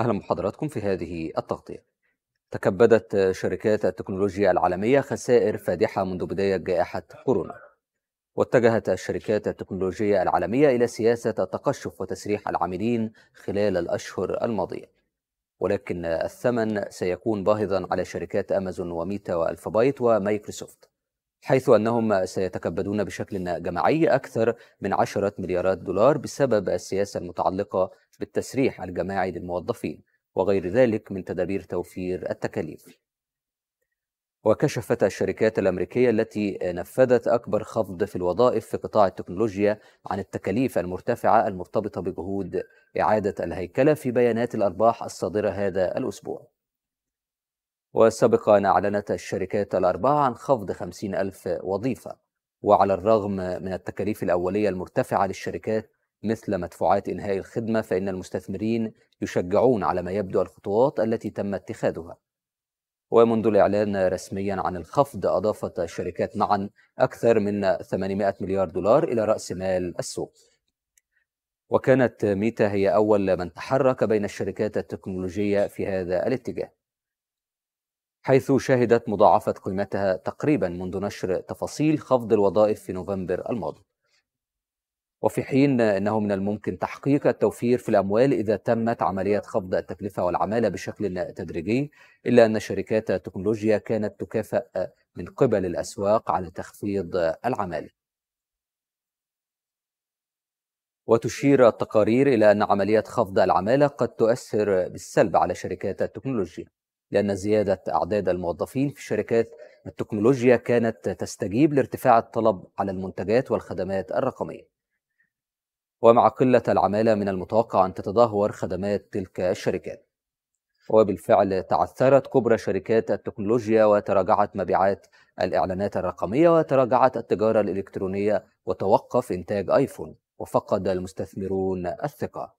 أهلا بحضراتكم في هذه التغطية تكبدت شركات التكنولوجيا العالمية خسائر فادحة منذ بداية جائحة كورونا واتجهت الشركات التكنولوجية العالمية إلى سياسة التقشف وتسريح العاملين خلال الأشهر الماضية ولكن الثمن سيكون باهظا على شركات أمازون وميتا وألفابايت ومايكروسوفت حيث أنهم سيتكبدون بشكل جماعي أكثر من 10 مليارات دولار بسبب السياسة المتعلقة بالتسريح الجماعي للموظفين وغير ذلك من تدابير توفير التكاليف وكشفت الشركات الأمريكية التي نفذت أكبر خفض في الوظائف في قطاع التكنولوجيا عن التكاليف المرتفعة المرتبطة بجهود إعادة الهيكلة في بيانات الأرباح الصادرة هذا الأسبوع وسبق أن أعلنت الشركات الأربعة عن خفض 50 ألف وظيفة وعلى الرغم من التكاليف الأولية المرتفعة للشركات مثل مدفوعات إنهاء الخدمة فإن المستثمرين يشجعون على ما يبدو الخطوات التي تم اتخاذها ومنذ الإعلان رسميا عن الخفض أضافت الشركات معا أكثر من 800 مليار دولار إلى رأس مال السوق وكانت ميتا هي أول من تحرك بين الشركات التكنولوجية في هذا الاتجاه حيث شهدت مضاعفة قيمتها تقريبا منذ نشر تفاصيل خفض الوظائف في نوفمبر الماضي وفي حين أنه من الممكن تحقيق التوفير في الأموال إذا تمت عملية خفض التكلفة والعمالة بشكل تدريجي إلا أن شركات التكنولوجيا كانت تكافأ من قبل الأسواق على تخفيض العمالة وتشير التقارير إلى أن عملية خفض العمالة قد تؤثر بالسلب على شركات التكنولوجيا لأن زيادة أعداد الموظفين في شركات التكنولوجيا كانت تستجيب لارتفاع الطلب على المنتجات والخدمات الرقمية ومع قلة العمالة من المتوقع أن تتدهور خدمات تلك الشركات وبالفعل تعثرت كبرى شركات التكنولوجيا وتراجعت مبيعات الإعلانات الرقمية وتراجعت التجارة الإلكترونية وتوقف إنتاج آيفون وفقد المستثمرون الثقة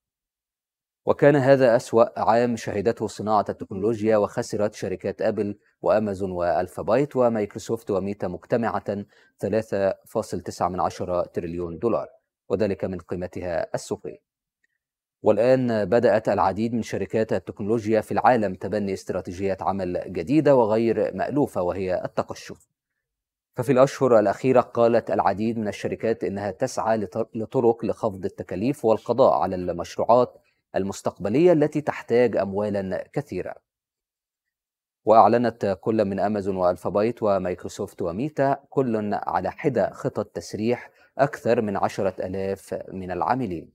وكان هذا أسوأ عام شهدته صناعة التكنولوجيا وخسرت شركات أبل وأمازون وألفا بايت ومايكروسوفت وميتا مجتمعة 3.9 من عشرة تريليون دولار وذلك من قيمتها السوقية والآن بدأت العديد من شركات التكنولوجيا في العالم تبني استراتيجيات عمل جديدة وغير مألوفة وهي التقشف ففي الأشهر الأخيرة قالت العديد من الشركات إنها تسعى لطرق لخفض التكاليف والقضاء على المشروعات المستقبلية التي تحتاج أموالا كثيرة وأعلنت كل من أمازون وألفابايت ومايكروسوفت وميتا كل على حدة خطط تسريح أكثر من عشرة ألاف من العاملين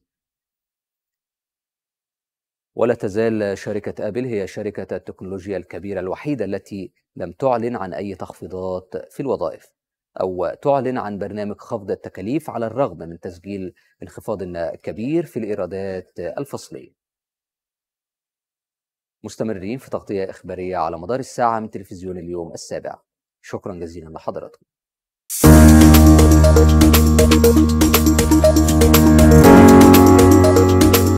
ولا تزال شركة أبل هي شركة التكنولوجيا الكبيرة الوحيدة التي لم تعلن عن أي تخفيضات في الوظائف أو تعلن عن برنامج خفض التكاليف على الرغم من تسجيل انخفاض كبير في الإيرادات الفصلية مستمرين في تغطية إخبارية على مدار الساعة من تلفزيون اليوم السابع شكرا جزيلا لحضراتكم